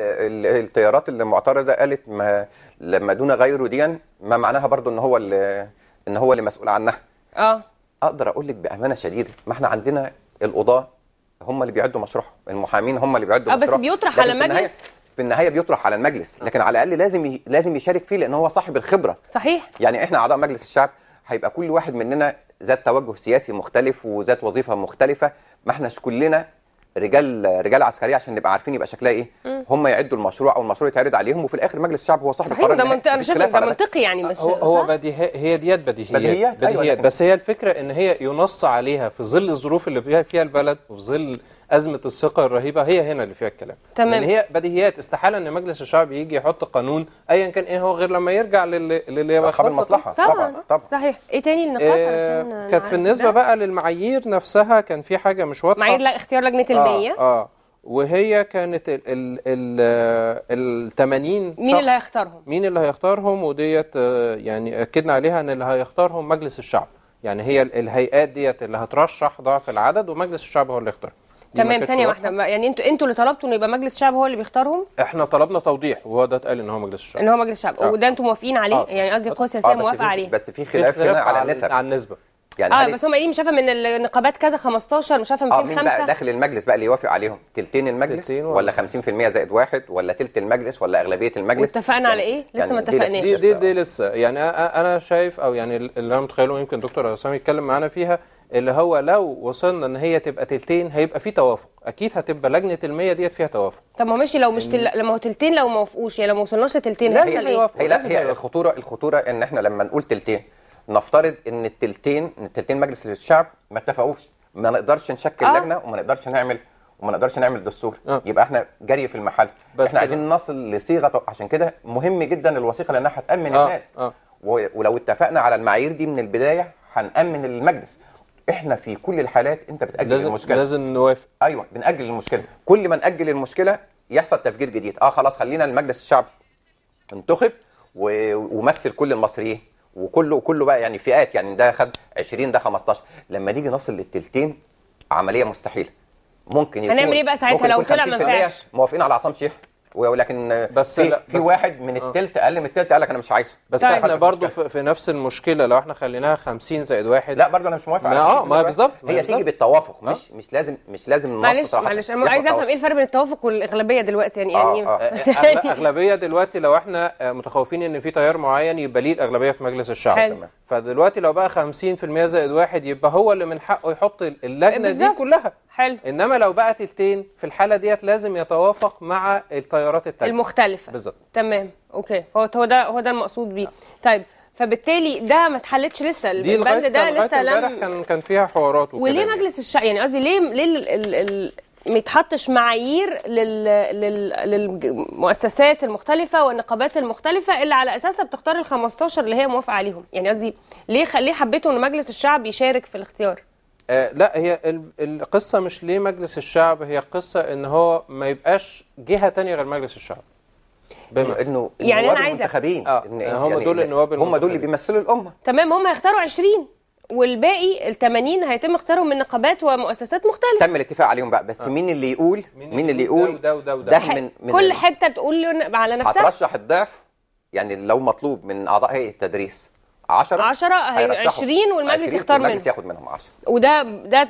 التيارات اللي معترضه قالت ما لما دون غيره ديا ما معناها برضو ان هو اللي ان هو اللي مسؤول عنها اه اقدر اقول لك بامانه شديده ما احنا عندنا القضاه هم اللي بيعدوا مشروعهم المحامين هم اللي بيعدوا اه بس بيطرح على المجلس في النهايه بيطرح على المجلس لكن على الاقل لازم لازم يشارك فيه لان هو صاحب الخبره صحيح يعني احنا اعضاء مجلس الشعب هيبقى كل واحد مننا ذات توجه سياسي مختلف وذات وظيفه مختلفه ما احناش كلنا رجال رجال عسكريه عشان نبقى عارفين يبقى شكلها ايه هم يعدوا المشروع او المشروع يتعرض عليهم وفي الاخر مجلس الشعب هو صاحب القرار ده منطقي انا شايف ده منطقي يعني مش آه، هو, هو بديهي هي ديات بديهيات بديهيات, بديهيات. أيوة،, أيوة بس هي الفكره ان هي ينص عليها في ظل الظروف اللي فيها البلد وفي ظل ازمه الثقه الرهيبه هي هنا اللي فيها الكلام تمام يعني هي بديهيات استحاله ان مجلس الشعب يجي يحط قانون ايا كان ايه هو غير لما يرجع للي للي اصحاب المصلحه طبعا طبعا, طبعا. صحيح ايه تاني النقاط آه علشان كانت بالنسبه بقى للمعايير نفسها كان في حاجه مش واضحه معايير لا اختيار لجنه آه، المية اه, آه وهي كانت ال ال ال ال 80 مين اللي هيختارهم؟ مين اللي هيختارهم وديت آه، يعني اكدنا عليها ان اللي هيختارهم مجلس الشعب يعني هي الهيئات ديت اللي هترشح ضعف العدد ومجلس الشعب هو اللي يختارهم تمام ثانيه واحده يعني انتوا انتوا اللي طلبتوا انه يبقى مجلس الشعب هو اللي بيختارهم احنا طلبنا توضيح وهو ده اتقال ان هو مجلس الشعب ان هو مجلس الشعب آه. وده انتوا موافقين عليه آه. يعني قصدي القوى السياسيه آه موافقه عليه بس في خلاف هنا على النسب على النسبه يعني اه بس هم قايلين مش من النقابات كذا 15 مش عارفه 205 اه مين بقى داخل المجلس بقى اللي يوافق عليهم تلتين المجلس ولا 50% زائد واحد ولا تلت المجلس ولا اغلبيه المجلس اتفقنا على يعني ايه لسه ما اتفقناش دي, دي دي لسه يعني انا شايف او يعني اللي انا متخيله يمكن دكتور عصام يتكلم معانا فيها اللي هو لو وصلنا ان هي تبقى تلتين هيبقى في توافق اكيد هتبقى لجنه المية ديت فيها توافق طب ما ماشي لو مش تل... لما هو تلتين لو ما وافقوش يعني لو ما وصلناش لتلتين هيبقى ايه هي لا هي الخطوره الخطوره ان احنا لما نقول تلتين نفترض ان التلتين التلتين مجلس الشعب ما اتفقوش ما نقدرش نشكل آه. لجنه وما نقدرش نعمل وما نقدرش نعمل دستور أه. يبقى احنا جري في المحل بس احنا عايزين نصل لصيغه عشان كده مهم جدا الوثيقه لانها هتامن أه. الناس أه. ولو اتفقنا على المعايير دي من البدايه هنامن المجلس احنا في كل الحالات انت بتاجل لازم المشكله لازم نوافق ايوه بناجل المشكله كل ما ناجل المشكله يحصل تفجير جديد اه خلاص خلينا المجلس الشعبي انتخب و... ومثل كل المصريين وكله كله بقى يعني فئات يعني ده خد 20 ده 15 لما نيجي نصل للتلتين عمليه مستحيله ممكن يكون هنعمل ايه بقى ساعتها لو طلع ما فيهاش موافقين على عصام شيخ ولكن بس في, في واحد من آه. الثلث اقل من الثلث قال لك انا مش عايزه بس طيب، احنا برضو في, في نفس المشكله لو احنا خليناها 50 زائد واحد لا برضو انا مش موافق ما اه ما بالظبط هي تيجي بالتوافق آه. مش مش لازم مش لازم معلش معلش انا عايز افهم ايه الفرق بين التوافق والاغلبيه دلوقتي يعني يعني آه، اغلبيه دلوقتي لو احنا متخوفين ان في تيار معين يبقى ليه الاغلبيه في مجلس الشعب فدلوقتي لو بقى 50% زائد واحد يبقى هو اللي من حقه يحط اللجنه دي كلها حلو انما لو بقى تلتين في الحاله ديت لازم يتوافق مع التيارات التانية المختلفه بالظبط تمام اوكي هو هو ده هو ده المقصود بيه آه. طيب فبالتالي ده ما اتحلتش لسه البند ده لسه لم كان كان فيها حوارات وكده وليه يعني. مجلس الشعب يعني قصدي ليه ليه ال... ال... ال... ما يتحطش معايير لل... لل... للمؤسسات المختلفة والنقابات المختلفة اللي على أساسها بتختار ال 15 اللي هي موافقة عليهم يعني قصدي ليه خ... ليه حبيتوا إن مجلس الشعب يشارك في الاختيار؟ آه لا هي القصة مش ليه مجلس الشعب هي قصة ان هو ما يبقاش جهة تانية غير مجلس الشعب بما انه يعني انا عايزه المنتخبين آه. إن آه، هم يعني دول النواب هم دول اللي بيمثلوا الامه تمام هم هيختاروا 20 والباقي ال 80 هيتم اختيارهم من نقابات ومؤسسات مختلفه تم الاتفاق عليهم بقى بس آه. مين اللي يقول مين, مين اللي يقول ده وده وده ده من, من كل حته تقول على نفسها هترشح الضعف يعني لو مطلوب من اعضاء هيئه التدريس 10 10 20 والمجلس يختار منهم المجلس ياخد منهم 10 وده ده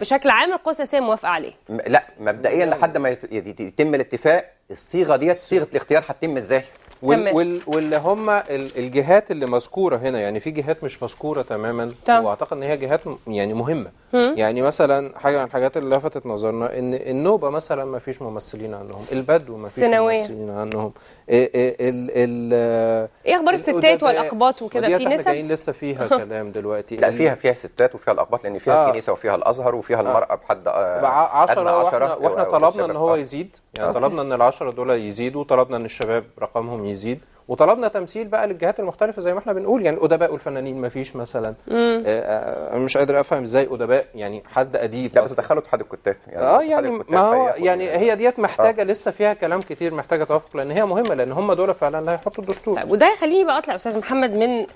بشكل عام القوى السياسيه موافقه عليه لا مبدئيا يعني لحد ما يتم الاتفاق الصيغه ديت صيغه الاختيار هتتم ازاي وال وال واللي هم الجهات اللي مذكوره هنا يعني في جهات مش مذكوره تماما طيب. واعتقد ان هي جهات يعني مهمه هم. يعني مثلا حاجه من الحاجات اللي لفتت نظرنا ان النوبه مثلا ما فيش ممثلين عنهم البدو ما فيش ممثلين عنهم إيه, ال ال ايه اخبار الستات والاقباط وكده في نسب احنا جايين لسه فيها كلام دلوقتي لا فيها فيها ستات وفيها الاقباط لان فيها كنيسه آه. وفيها الازهر وفيها المراه بحد 10 آه واحنا, واحنا آه. يعني طلبنا ان هو يزيد يعني طلبنا ان ال 10 دول يزيدوا طلبنا ان الشباب رقمهم يزيد وطلبنا تمثيل بقى للجهات المختلفه زي ما احنا بنقول يعني الادباء والفنانين ما فيش مثلا آه،, آه مش قادر افهم ازاي ادباء يعني حد اديب لا بس دخلوا اتحاد الكتاب يعني اه يعني ما هو يعني هي ديت محتاجه آه. لسه فيها كلام كتير محتاجه توافق لان هي مهمه لان هم دول فعلا اللي هيحطوا الدستور طيب وده يخليني بقى اطلع استاذ محمد من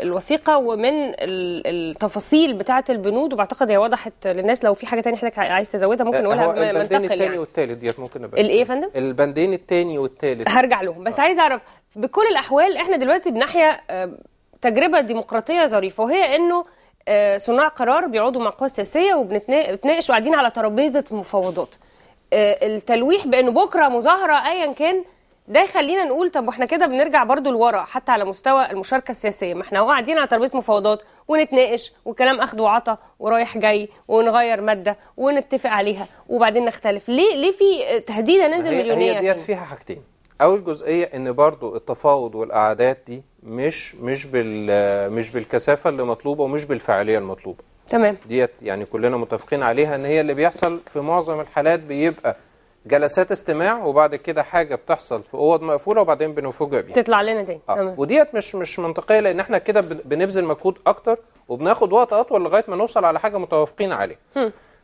الوثيقه ومن التفاصيل بتاعه البنود وبعتقد هي وضحت للناس لو في حاجه ثانيه حضرتك عايز تزودها ممكن آه، نقولها هو البندين الثاني يعني. والثالث ديت ممكن نبقى الايه يا فندم البندين الثاني والثالث هرجع لهم بس آه. عايز اعرف بكل الاحوال احنا دلوقتي بنحيا آه، تجربه ديمقراطيه ظريفه وهي انه آه، صناع قرار بيقعدوا مع القوى السياسيه وبنتناقش وقاعدين على ترابيزه مفاوضات آه، التلويح بانه بكره مظاهره ايا كان ده يخلينا نقول طب واحنا كده بنرجع برضو لورا حتى على مستوى المشاركه السياسيه ما احنا قاعدين على ترابيزه مفاوضات ونتناقش وكلام اخد وعطى ورايح جاي ونغير ماده ونتفق عليها وبعدين نختلف ليه ليه في تهديده ننزل مليونيه هي ديت فيها حاجتين اول جزئيه ان برضو التفاوض والاعداد دي مش مش بال مش بالكثافه اللي مطلوبه ومش بالفعاليه المطلوبه تمام ديت يعني كلنا متفقين عليها ان هي اللي بيحصل في معظم الحالات بيبقى جلسات استماع وبعد كده حاجه بتحصل في اوض مقفوله وبعدين بنفوجئ بيها تطلع لنا تاني آه. تمام وديت مش مش منطقيه لان احنا كده بنبذل مجهود اكتر وبناخد وقت اطول لغايه ما نوصل على حاجه متوافقين عليها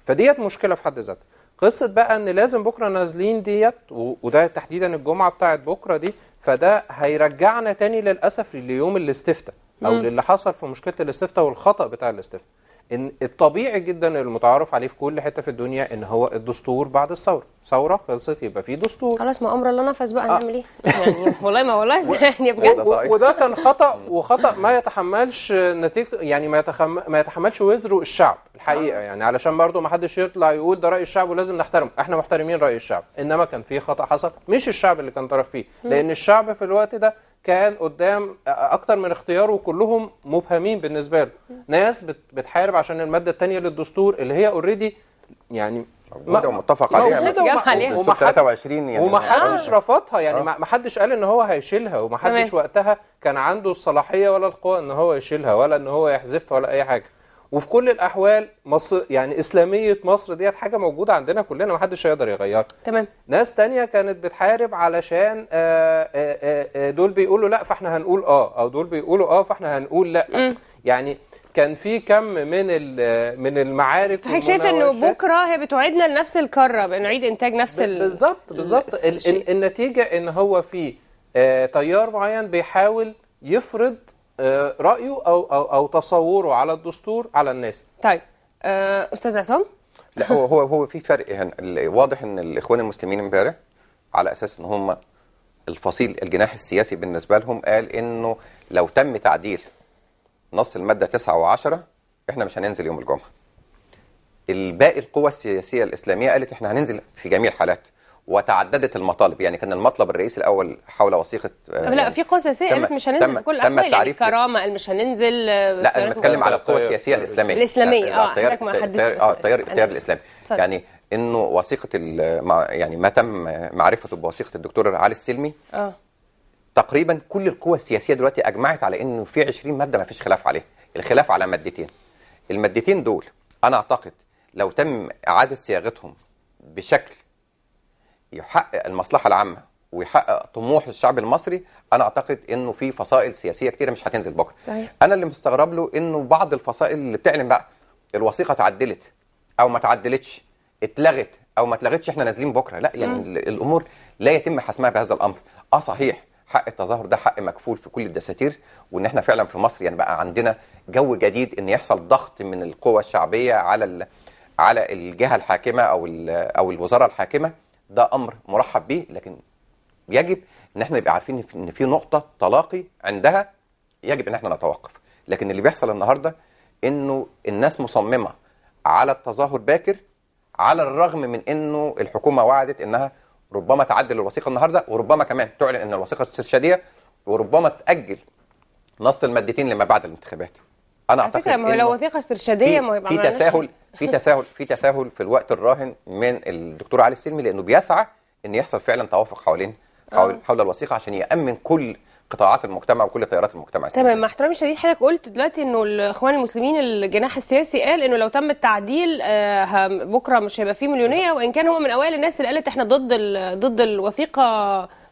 فديت مشكله في حد ذاتها قصه بقى ان لازم بكره نازلين ديت وده تحديدا الجمعه بتاعت بكره دي فده هيرجعنا تاني للاسف ليوم الاستفتاء او مم. للي حصل في مشكله الاستفتاء والخطا بتاع الاستفتاء ان الطبيعي جدا المتعارف عليه في كل حته في الدنيا ان هو الدستور بعد الثوره ثوره خلصت يبقى في دستور خلاص ما امر الله نفذ بقى آه. نعمل ايه يعني والله ما والله يعني بجد وده كان خطا وخطا ما يتحملش نتيجه يعني ما, ما يتحملش وزره الشعب الحقيقه يعني علشان برضه ما حدش يطلع يقول ده راي الشعب ولازم نحترمه احنا محترمين راي الشعب انما كان في خطا حصل مش الشعب اللي كان طرف فيه لان الشعب في الوقت ده كان قدام اكتر من اختيار وكلهم مبهمين بالنسبه له ناس بتحارب عشان الماده الثانيه للدستور اللي هي اوريدي يعني ما متفق عليها موجوده عليها وما 23 يعني وما حدش آه. رفضها يعني آه. ما حدش قال ان هو هيشيلها وما حدش وقتها كان عنده الصلاحيه ولا القوه ان هو يشيلها ولا ان هو يحذفها ولا اي حاجه وفي كل الاحوال مصر يعني اسلاميه مصر ديت حاجه موجوده عندنا كلنا ما حدش هيقدر يغيرها تمام ناس تانية كانت بتحارب علشان آآ آه، آآ آآ دول بيقولوا لا فاحنا هنقول اه او دول بيقولوا اه فاحنا هنقول لا م. يعني كان في كم من من المعارك فحضرتك شايف انه بكره هي بتعيدنا لنفس الكره بنعيد انتاج نفس ال... بالظبط بالظبط النتيجه ان هو في آه، تيار معين بيحاول يفرض آه، رايه او او او تصوره على الدستور على الناس طيب آه، استاذ عصام لا هو هو هو في فرق هنا واضح ان الاخوان المسلمين امبارح على اساس ان هم الفصيل الجناح السياسي بالنسبه لهم قال انه لو تم تعديل نص الماده 9 و10 احنا مش هننزل يوم الجمعه الباقي القوى السياسيه الاسلاميه قالت احنا هننزل في جميع الحالات وتعددت المطالب يعني كان المطلب الرئيسي الاول حول وثيقه آه، لا في قوى سياسيه قالت مش هننزل تم في كل الاحوال يعني قال مش هننزل لا انا بتكلم على القوى السياسيه الاسلاميه الاسلاميه اه حضرتك ما حددتش اه التيار التيار الاسلامي يعني انه وثيقه يعني ما تم معرفته بوثيقه الدكتور علي السلمي آه. تقريبا كل القوى السياسيه دلوقتي اجمعت على انه في 20 ماده ما فيش خلاف عليها الخلاف على مادتين المادتين دول انا اعتقد لو تم اعاده صياغتهم بشكل يحقق المصلحه العامه ويحقق طموح الشعب المصري انا اعتقد انه في فصائل سياسيه كتيره مش هتنزل بكره طيب. انا اللي مستغرب له انه بعض الفصائل اللي بتعلن بقى الوثيقه اتعدلت او ما اتعدلتش اتلغت او ما اتلغتش احنا نازلين بكره لا يعني م. الامور لا يتم حسمها بهذا الامر اه صحيح حق التظاهر ده حق مكفول في كل الدساتير وان احنا فعلا في مصر يعني بقى عندنا جو جديد ان يحصل ضغط من القوى الشعبيه على على الجهه الحاكمه او او الوزاره الحاكمه ده امر مرحب به لكن يجب ان احنا نبقى عارفين ان في نقطه تلاقي عندها يجب ان احنا نتوقف لكن اللي بيحصل النهارده انه الناس مصممه على التظاهر باكر على الرغم من انه الحكومه وعدت انها ربما تعدل الوثيقه النهارده وربما كمان تعلن ان الوثيقه استرشاديه وربما تاجل نص المادتين لما بعد الانتخابات انا على فكره ما هو لو وثيقه استرشاديه ما يبقى في تساهل في تساهل في تساهل في الوقت الراهن من الدكتور علي السلمي لانه بيسعى ان يحصل فعلا توافق حوالين آه. حول, حول الوثيقه عشان يامن كل قطاعات المجتمع وكل تيارات المجتمع السياسي تمام مع احترامي الشديد حضرتك قلت دلوقتي انه الاخوان المسلمين الجناح السياسي قال انه لو تم التعديل آه، بكره مش هيبقى فيه مليونيه وان كان هو من اوائل الناس اللي قالت احنا ضد ضد الوثيقه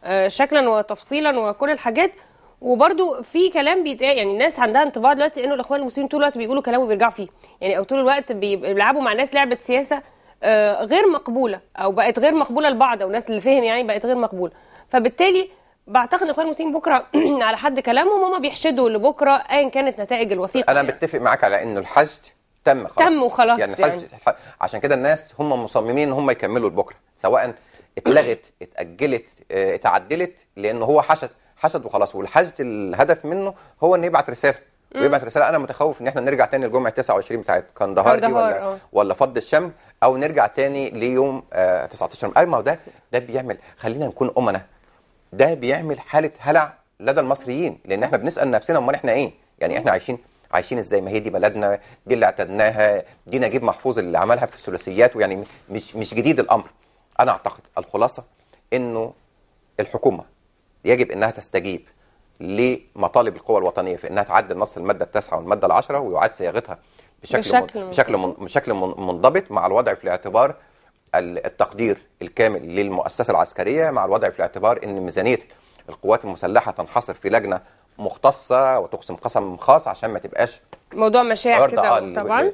آه، شكلا وتفصيلا وكل الحاجات وبرده في كلام بيتقال يعني الناس عندها انطباع دلوقتي انه الاخوان المسلمين طول الوقت بيقولوا كلام وبيرجعوا فيه يعني او طول الوقت بيلعبوا مع ناس لعبه سياسه آه، غير مقبوله او بقت غير مقبوله لبعض او الناس اللي فهم يعني بقت غير مقبوله فبالتالي بعتقد الاخوان المسلمين بكره على حد كلامهم هم بيحشدوا لبكره ايا كانت نتائج الوثيقه انا يعني. معاك على انه الحشد تم خلاص تم وخلاص يعني, يعني. الحشد عشان كده الناس هم مصممين ان هم يكملوا لبكره سواء اتلغت اتاجلت آه، اتعدلت لان هو حشد حشد وخلاص والحشد الهدف منه هو ان يبعت رساله ويبعت رساله انا متخوف ان احنا نرجع تاني لجمعه 29 بتاعت كندهار دي ولا أوه. آه. ولا فض الشام او نرجع تاني ليوم آه 19 اي ما هو ده ده بيعمل خلينا نكون امنا ده بيعمل حاله هلع لدى المصريين لان احنا بنسال نفسنا امال احنا ايه يعني احنا عايشين عايشين ازاي ما هي دي بلدنا دي اللي اعتدناها دي نجيب محفوظ اللي عملها في الثلاثيات ويعني مش مش جديد الامر انا اعتقد الخلاصه انه الحكومه يجب انها تستجيب لمطالب القوى الوطنيه في انها تعدل نص الماده التاسعه والماده العشره ويعاد صياغتها بشكل بشكل من بشكل, من بشكل منضبط مع الوضع في الاعتبار التقدير الكامل للمؤسسه العسكريه مع الوضع في الاعتبار ان ميزانيه القوات المسلحه تنحصر في لجنه مختصه وتقسم قسم خاص عشان ما تبقاش موضوع مشاعر كده آه، طبعا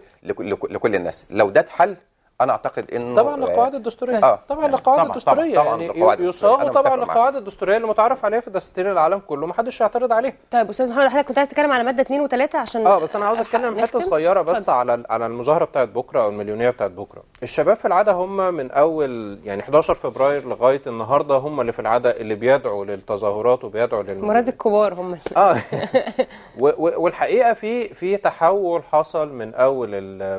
لكل الناس لو ده اتحل انا اعتقد انه طبعا القواعد آه، الدستوريه آه. طبعا القواعد يعني الدستوريه طبعا يعني يصاغوا طبعا القواعد الدستوريه اللي متعارف عليها في دستور العالم كله ما حدش يعترض عليها طيب استاذ محمد حضرتك كنت عايز تتكلم على ماده 2 و3 عشان اه بس انا عاوز اتكلم حته صغيره بس على على المظاهره بتاعت بكره او المليونيه بتاعت بكره الشباب في العاده هم من اول يعني 11 فبراير لغايه النهارده هم اللي في العاده اللي بيدعوا للتظاهرات وبيدعوا لل مراد الكبار هم اه والحقيقه في في تحول حصل من اول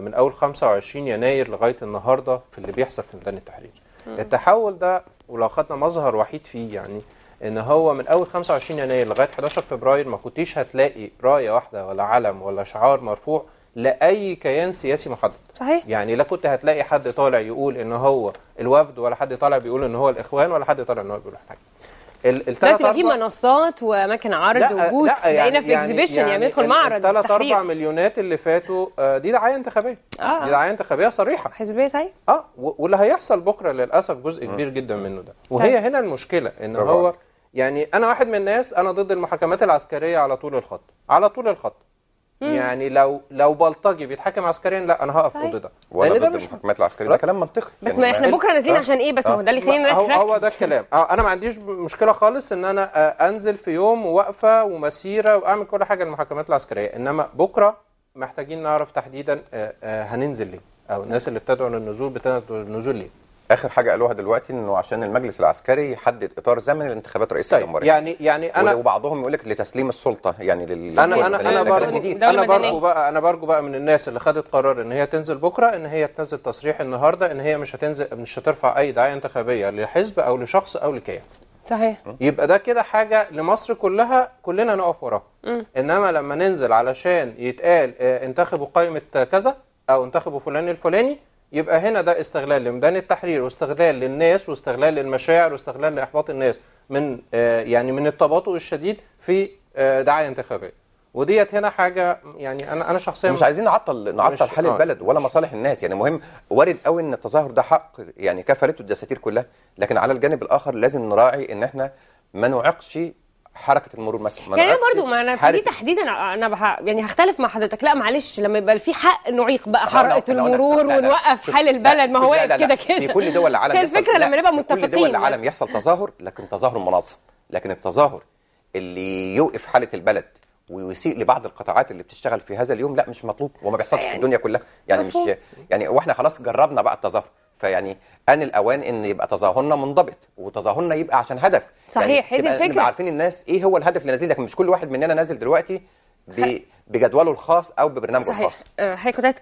من اول 25 يناير لغايه النهارده في اللي بيحصل في ميدان التحرير التحول ده ولو خدنا مظهر وحيد فيه يعني ان هو من اول 25 يناير لغايه 11 فبراير ما كنتيش هتلاقي رايه واحده ولا علم ولا شعار مرفوع لاي كيان سياسي محدد صحيح يعني لا كنت هتلاقي حد طالع يقول ان هو الوفد ولا حد طالع بيقول ان هو الاخوان ولا حد طالع ان هو بيقول حاجه دلوقتي اربع في منصات واماكن عرض وبوتس يعني في اكزيبيشن يعني-, يعني, يعني يدخل معرض الثلاث اربع مليونات اللي فاتوا آه، دي دعايه انتخابيه آه. دي دعايه انتخابيه صريحه حزبيه صحيح اه واللي هيحصل بكره للاسف جزء آه. كبير جدا منه ده طيب. وهي هنا المشكله ان هو يعني انا واحد من الناس انا ضد المحاكمات العسكريه على طول الخط على طول الخط مم. يعني لو لو بلطجي بيتحكم عسكريا لا انا هقف طيب. ضد ده ده مش حكمات العسكريه ده كلام منطقي بس يعني ما احنا بكره نازلين أه؟ عشان ايه بس ما هو ده اللي أه؟ خلينا هو هو ده الكلام أه، انا ما عنديش مشكله خالص ان انا انزل في يوم ووقفه ومسيره واعمل كل حاجه للمحاكمات العسكريه انما بكره محتاجين نعرف تحديدا هننزل ليه او الناس اللي بتدعو للنزول بتدعو للنزول ليه اخر حاجه قالوها دلوقتي انه عشان المجلس العسكري يحدد اطار زمن الانتخابات الرئيسيه طيب الجمهوريه يعني يعني انا وبعضهم يقول لك لتسليم السلطه يعني لل انا انا انا برجو انا برجو بقى انا برجو بقى من الناس اللي خدت قرار ان هي تنزل بكره ان هي تنزل تصريح النهارده ان هي مش هتنزل مش هترفع اي دعايه انتخابيه لحزب او لشخص او لكيان صحيح يبقى ده كده حاجه لمصر كلها كلنا نقف وراها انما لما ننزل علشان يتقال آه، انتخبوا قائمه كذا او انتخبوا فلان الفلاني يبقى هنا ده استغلال لميدان يعني التحرير واستغلال للناس واستغلال للمشاعر واستغلال لاحباط الناس من آه، يعني من التباطؤ الشديد في آه، دعايه انتخابيه وديت هنا حاجه يعني انا انا شخصيا مش عايزين نعطل نعطل حال آه البلد ولا مصالح الناس يعني مهم وارد قوي ان التظاهر ده حق يعني كفلته الدساتير كلها لكن على الجانب الاخر لازم نراعي ان احنا ما نعقش حركه المرور مثلا يعني انا برضو ما انا في دي تحديدا انا بح... يعني هختلف مع حضرتك لا معلش لما يبقى في حق نعيق بقى حركه المرور ونوقف حال البلد ما هو كده كده في كل دول العالم الفكره لما نبقى متفقين في كل دول العالم يحصل تظاهر لكن تظاهر منظم لكن التظاهر اللي يوقف حاله البلد ويسيء لبعض القطاعات اللي بتشتغل في هذا اليوم لا مش مطلوب وما بيحصلش يعني في الدنيا كلها يعني مش يعني واحنا خلاص جربنا بقى التظاهر فيعني ان الاوان ان يبقى تظاهرنا منضبط وتظاهرنا يبقى عشان هدف صحيح يعني هذه الفكره نبقى عارفين الناس ايه هو الهدف اللي نازلين لكن مش كل واحد مننا نازل دلوقتي بجدوله الخاص او ببرنامجه صحيح. الخاص صحيح آه، حضرتك